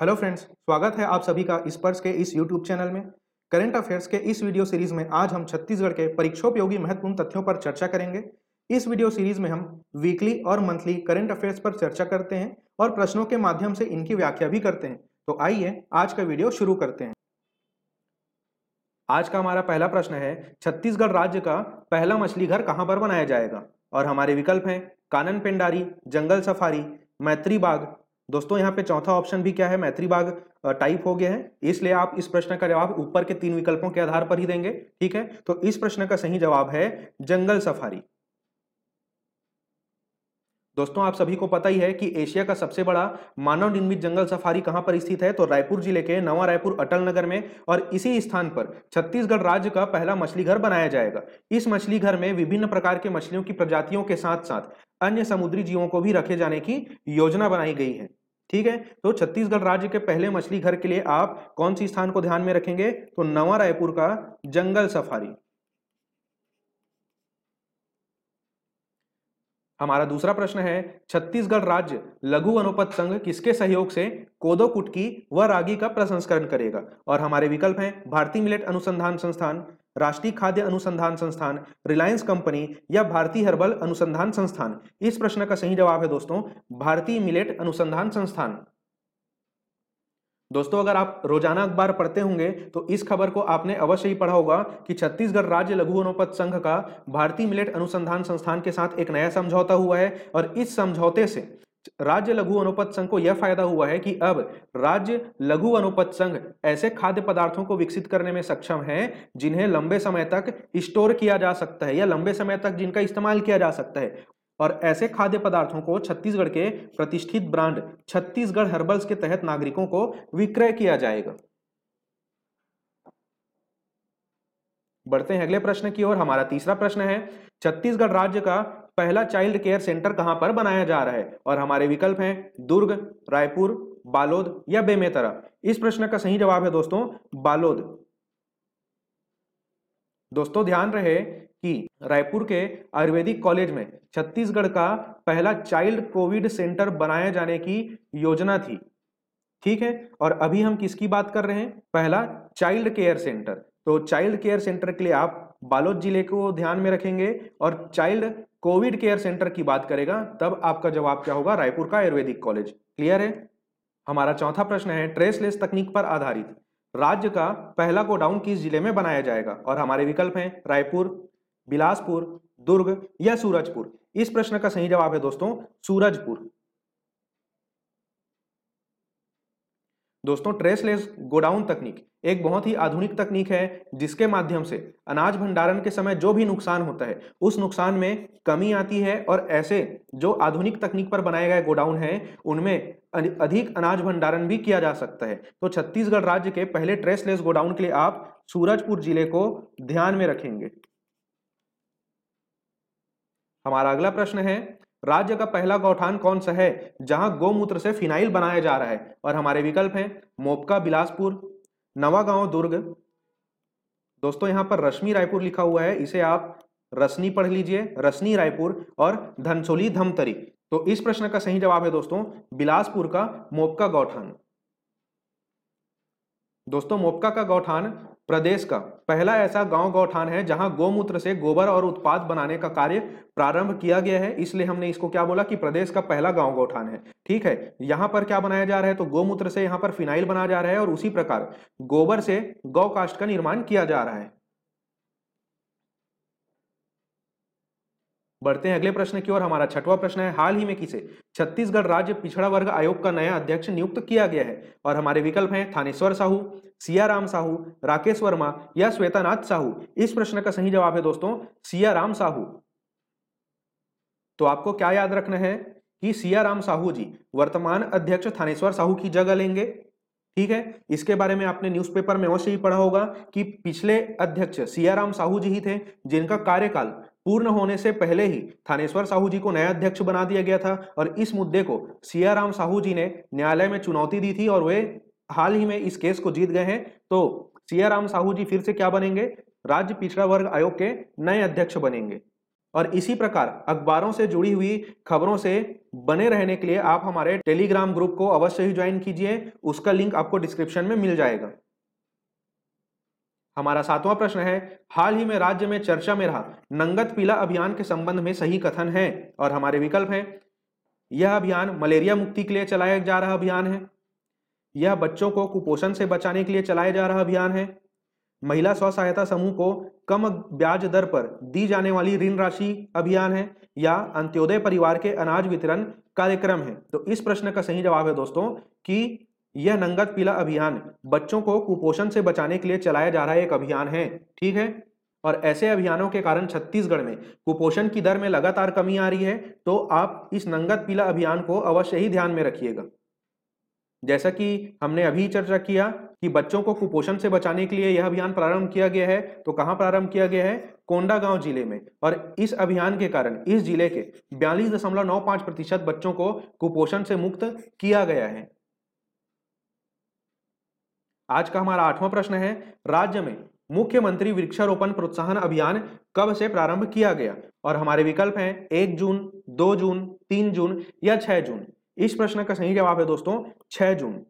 hello friends स्वागत है आप सभी का इस पर्स के इस यूट्यूब चैनल में करंट अफेयर्स के इस वीडियो सीरीज में आज हम छत्तीसगढ़ के परीक्षोपयोगी महत्वपूर्ण तथ्यों पर चर्चा करेंगे इस वीडियो सीरीज में हम वीकली और मंथली करंट अफेयर्स पर चर्चा करते हैं और प्रश्नों के माध्यम से इनकी व्याख्या भी करते हैं तो आइए आज का वीडियो शुरू करते हैं आज का हमारा पहला प्रश्न है छत्तीसगढ़ राज्य का पहला मछली घर कहाँ पर बनाया जाएगा और हमारे विकल्प हैं कानन पिंडारी जंगल सफारी मैत्री बाग दोस्तों यहाँ पे चौथा ऑप्शन भी क्या है मैत्री बाग टाइप हो गया है इसलिए आप इस प्रश्न का जवाब ऊपर के तीन विकल्पों के आधार पर ही देंगे ठीक है तो इस प्रश्न का सही जवाब है जंगल सफारी दोस्तों आप सभी को पता ही है कि एशिया का सबसे बड़ा मानव निर्मित जंगल सफारी कहां पर स्थित है तो रायपुर जिले के नवा रायपुर अटल नगर में और इसी स्थान पर छत्तीसगढ़ राज्य का पहला मछली घर बनाया जाएगा इस मछली घर में विभिन्न प्रकार के मछलियों की प्रजातियों के साथ साथ अन्य समुद्री जीवों को भी रखे जाने की योजना बनाई गई है ठीक है तो छत्तीसगढ़ राज्य के पहले मछली घर के लिए आप कौन सी स्थान को ध्यान में रखेंगे तो नवा रायपुर का जंगल सफारी हमारा दूसरा प्रश्न है छत्तीसगढ़ राज्य लघु अनुपत संघ किसके सहयोग से कोदो कुटकी व रागी का प्रसंस्करण करेगा और हमारे विकल्प हैं भारतीय मिलेट अनुसंधान संस्थान राष्ट्रीय खाद्य अनुसंधान संस्थान रिलायंस कंपनी या भारतीय हर्बल अनुसंधान संस्थान इस प्रश्न का सही जवाब है दोस्तों भारतीय मिलेट अनुसंधान संस्थान दोस्तों अगर आप रोजाना अखबार पढ़ते होंगे तो इस खबर को आपने अवश्य ही पढ़ा होगा कि छत्तीसगढ़ राज्य लघु अनुपत संघ का भारतीय मिलेट अनुसंधान संस्थान के साथ एक नया समझौता हुआ है और इस समझौते से राज्य लघु अनुपत संघ को यह फायदा हुआ है कि अब राज्य लघु अनुपत संघ ऐसे खाद्य पदार्थों को विकसित करने में सक्षम है जिन्हें लंबे समय तक स्टोर किया जा सकता है या लंबे समय तक जिनका इस्तेमाल किया जा सकता है और ऐसे खाद्य पदार्थों को छत्तीसगढ़ के प्रतिष्ठित ब्रांड छत्तीसगढ़ हर्बल्स के तहत नागरिकों को विक्रय किया जाएगा बढ़ते हैं अगले प्रश्न की ओर हमारा तीसरा प्रश्न है छत्तीसगढ़ राज्य का पहला चाइल्ड केयर सेंटर कहां पर बनाया जा रहा है और हमारे विकल्प हैं दुर्ग रायपुर बालोद या बेमेतरा इस प्रश्न का सही जवाब है दोस्तों बालोद दोस्तों ध्यान रहे कि रायपुर के आयुर्वेदिक कॉलेज में छत्तीसगढ़ का पहला चाइल्ड कोविड सेंटर बनाए जाने की योजना थी ठीक है और अभी हम किसकी बात कर रहे हैं पहला चाइल्ड केयर सेंटर तो चाइल्ड केयर सेंटर के लिए आप बालोद जिले को ध्यान में रखेंगे और चाइल्ड कोविड केयर सेंटर की बात करेगा तब आपका जवाब क्या होगा रायपुर का आयुर्वेदिक कॉलेज क्लियर है हमारा चौथा प्रश्न है ट्रेसलेस तकनीक पर आधारित राज्य का पहला गोडाउन किस जिले में बनाया जाएगा और हमारे विकल्प हैं रायपुर बिलासपुर दुर्ग या सूरजपुर इस प्रश्न का सही जवाब है दोस्तों सूरजपुर दोस्तों ट्रेसलेस गोडाउन तकनीक एक बहुत ही आधुनिक तकनीक है जिसके माध्यम से अनाज भंडारण के समय जो भी नुकसान होता है उस नुकसान में कमी आती है और ऐसे जो आधुनिक तकनीक पर बनाए गए गोडाउन हैं उनमें अधिक अनाज भंडारण भी किया जा सकता है तो छत्तीसगढ़ राज्य के पहले ट्रेसलेस गोडाउन के लिए आप सूरजपुर जिले को ध्यान में रखेंगे हमारा अगला प्रश्न है राज्य का पहला गौठान कौन सा है जहां गोमूत्र से फिनाइल बनाया जा रहा है और हमारे विकल्प हैं मोपका बिलासपुर नवागांव दुर्ग दोस्तों यहां पर रश्मि रायपुर लिखा हुआ है इसे आप रसनी पढ़ लीजिए रसनी रायपुर और धनसोली धमतरी तो इस प्रश्न का सही जवाब है दोस्तों बिलासपुर का मोपका गौठान दोस्तों मोपका का गौठान प्रदेश का पहला ऐसा गांव गौठान है जहां गोमूत्र से गोबर और उत्पाद बनाने का कार्य प्रारंभ किया गया है इसलिए हमने इसको क्या बोला कि प्रदेश का पहला गांव गौठान है ठीक है यहां पर क्या बनाया जा रहा है तो गोमूत्र से यहां पर फिनाइल बनाया जा रहा है और उसी प्रकार गोबर से गौ काष्ट का निर्माण किया जा रहा है बढ़ते हैं अगले प्रश्न की ओर हमारा छठवां प्रश्न है हाल ही में किसे छत्तीसगढ़ राज्य पिछड़ा वर्ग आयोग का नया अध्यक्ष नियुक्त किया गया है और हमारे विकल्प हैं थानेश्वर साहू सियाराम साहू राकेश वर्मा या श्वेतानाथ साहू इस प्रश्न का सही जवाब है दोस्तों सियाराम साहू तो आपको क्या याद रखना है कि सियाराम साहू जी वर्तमान अध्यक्ष थानेश्वर साहू की जगह लेंगे ठीक है इसके बारे में आपने न्यूज़पेपर में अवश्य ही पढ़ा होगा कि पिछले अध्यक्ष सियाराम साहू जी ही थे जिनका कार्यकाल पूर्ण होने से पहले ही थानेश्वर साहू जी को नया अध्यक्ष बना दिया गया था और इस मुद्दे को सियाराम साहू जी ने न्यायालय में चुनौती दी थी और वे हाल ही में इस केस को जीत गए हैं तो सियाराम साहू जी फिर से क्या बनेंगे राज्य पिछड़ा वर्ग आयोग के नए अध्यक्ष बनेंगे और इसी प्रकार अखबारों से जुड़ी हुई खबरों से बने रहने के लिए आप हमारे टेलीग्राम ग्रुप को अवश्य ही ज्वाइन कीजिए उसका लिंक आपको डिस्क्रिप्शन में मिल जाएगा हमारा सातवां प्रश्न है हाल ही में राज्य में चर्चा में रहा नंगत पीला अभियान के संबंध में सही कथन है और हमारे विकल्प हैं यह अभियान मलेरिया मुक्ति के लिए चलाया जा रहा अभियान है यह बच्चों को कुपोषण से बचाने के लिए चलाया जा रहा अभियान है महिला स्व सहायता समूह को कम ब्याज दर पर दी जाने वाली ऋण राशि अभियान है या अंत्योदय परिवार के अनाज वितरण कार्यक्रम है तो इस प्रश्न का सही जवाब है दोस्तों कि यह नंगत पीला अभियान बच्चों को कुपोषण से बचाने के लिए चलाया जा रहा एक अभियान है ठीक है और ऐसे अभियानों के कारण छत्तीसगढ़ में कुपोषण की दर में लगातार कमी आ रही है तो आप इस नंगत पीला अभियान को अवश्य ही ध्यान में रखिएगा जैसा कि हमने अभी चर्चा किया कि बच्चों को कुपोषण से बचाने के लिए यह अभियान प्रारंभ किया गया है तो कहाँ प्रारंभ किया गया है कोंडागांव जिले में और इस अभियान के कारण इस जिले के बयालीस दशमलव नौ पाँच प्रतिशत बच्चों को कुपोषण से मुक्त किया गया है आज का हमारा आठवां प्रश्न है राज्य में मुख्यमंत्री वृक्षारोपण प्रोत्साहन अभियान कब से प्रारंभ किया गया और हमारे विकल्प हैं एक जून दो जून तीन जून या छह जून इस प्रश्न का सही जवाब है दोस्तों छह जून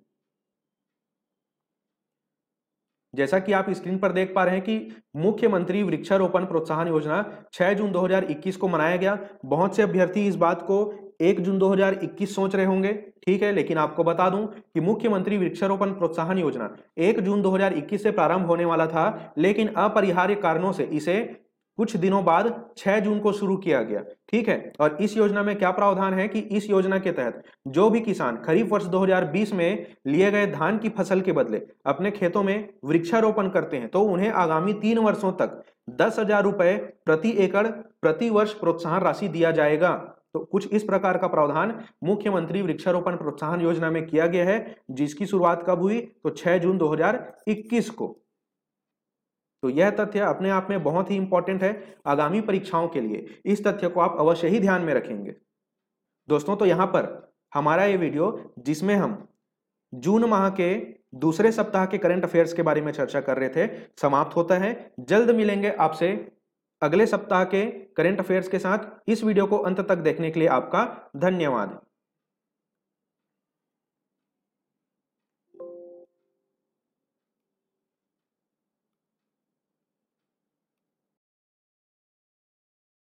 जैसा कि आप स्क्रीन पर देख पा रहे हैं कि मुख्यमंत्री वृक्षारोपण प्रोत्साहन योजना 6 जून 2021 को मनाया गया बहुत से अभ्यर्थी इस बात को एक जून 2021 सोच रहे होंगे ठीक है लेकिन आपको बता दूं कि मुख्यमंत्री वृक्षारोपण प्रोत्साहन योजना एक जून 2021 से प्रारंभ होने वाला था लेकिन अपरिहार्य कारणों से इसे कुछ दिनों बाद 6 जून को शुरू किया गया ठीक है और इस योजना में क्या प्रावधान है कि इस योजना के तहत जो भी किसान खरीफ वर्ष 2020 में लिए गए धान की फसल के बदले अपने खेतों में वृक्षारोपण करते हैं तो उन्हें आगामी तीन वर्षों तक दस हजार रुपए प्रति एकड़ प्रति वर्ष प्रोत्साहन राशि दिया जाएगा तो कुछ इस प्रकार का प्रावधान मुख्यमंत्री वृक्षारोपण प्रोत्साहन योजना में किया गया है जिसकी शुरुआत कब हुई तो 6 जून 2021 को तो यह तथ्य अपने आप में बहुत ही इंपॉर्टेंट है आगामी परीक्षाओं के लिए इस तथ्य को आप अवश्य ही ध्यान में रखेंगे दोस्तों तो यहां पर हमारा ये वीडियो जिसमें हम जून माह के दूसरे सप्ताह के करंट अफेयर्स के बारे में चर्चा कर रहे थे समाप्त होता है जल्द मिलेंगे आपसे अगले सप्ताह के करेंट अफेयर्स के साथ इस वीडियो को अंत तक देखने के लिए आपका धन्यवाद